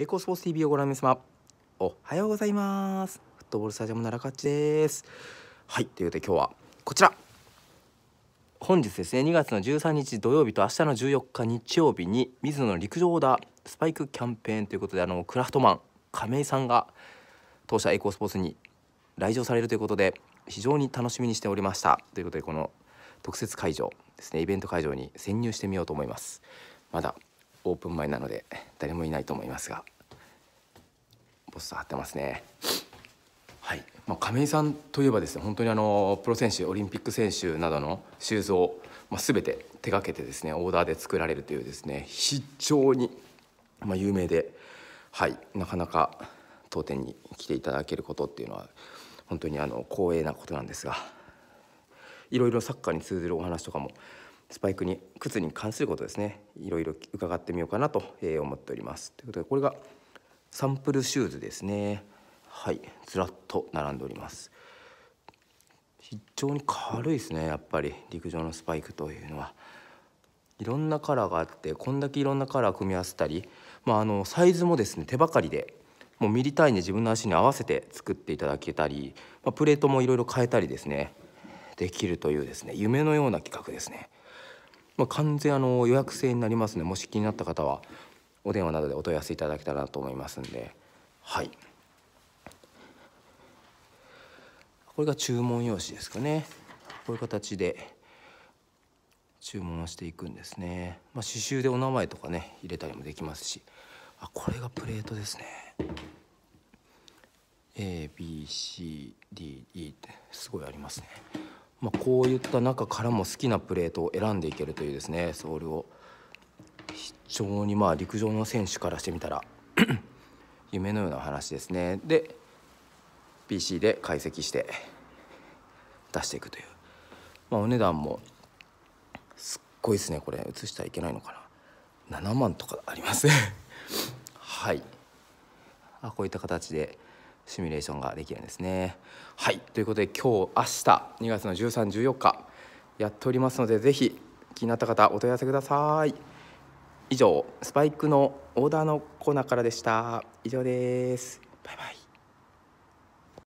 エコスポーツ TV をご覧の皆様おはようございますフットボールスタジアムですはいということで今日はこちら本日ですね2月の13日土曜日と明日の14日日曜日に水野の陸上オーダースパイクキャンペーンということであのクラフトマン亀井さんが当社エコスポーツに来場されるということで非常に楽しみにしておりましたということでこの特設会場ですねイベント会場に潜入してみようと思いますまだオープン前なので誰もいないと思いますがポスター貼ってますね。はいまあ、亀井さんといえばですね本当にあのプロ選手オリンピック選手などのシューズを、まあ、全て手がけてですねオーダーで作られるというですね非常に、まあ、有名で、はい、なかなか当店に来ていただけることっていうのは本当にあの光栄なことなんですがいろいろサッカーに通ずるお話とかもスパイクに靴に関することですねいろいろ伺ってみようかなと思っておりますということでこれがサンプルシューズですねはいずらっと並んでおります非常に軽いですねやっぱり陸上のスパイクというのはいろんなカラーがあってこんだけいろんなカラー組み合わせたり、まあ、あのサイズもですね手ばかりでもうミリ単位で自分の足に合わせて作っていただけたり、まあ、プレートもいろいろ変えたりですねできるというですね夢のような企画ですね。まあ、完全あの予約制になりますねもし気になった方はお電話などでお問い合わせいただけたらと思いますんではいこれが注文用紙ですかねこういう形で注文をしていくんですね、まあ、刺繍でお名前とかね入れたりもできますしあこれがプレートですね ABCDE ってすごいありますねまあ、こういった中からも好きなプレートを選んでいけるというですねソールを非常にまあ陸上の選手からしてみたら 夢のような話ですねで PC で解析して出していくという、まあ、お値段もすっごいですねこれ映してはいけないのかな7万とかあります はいあこういった形でシミュレーションができるんですね。はいということで今日明日2月の1314日やっておりますので是非気になった方お問い合わせください。以上スパイクのオーダーのコーナーからでした。以上です。バイバイ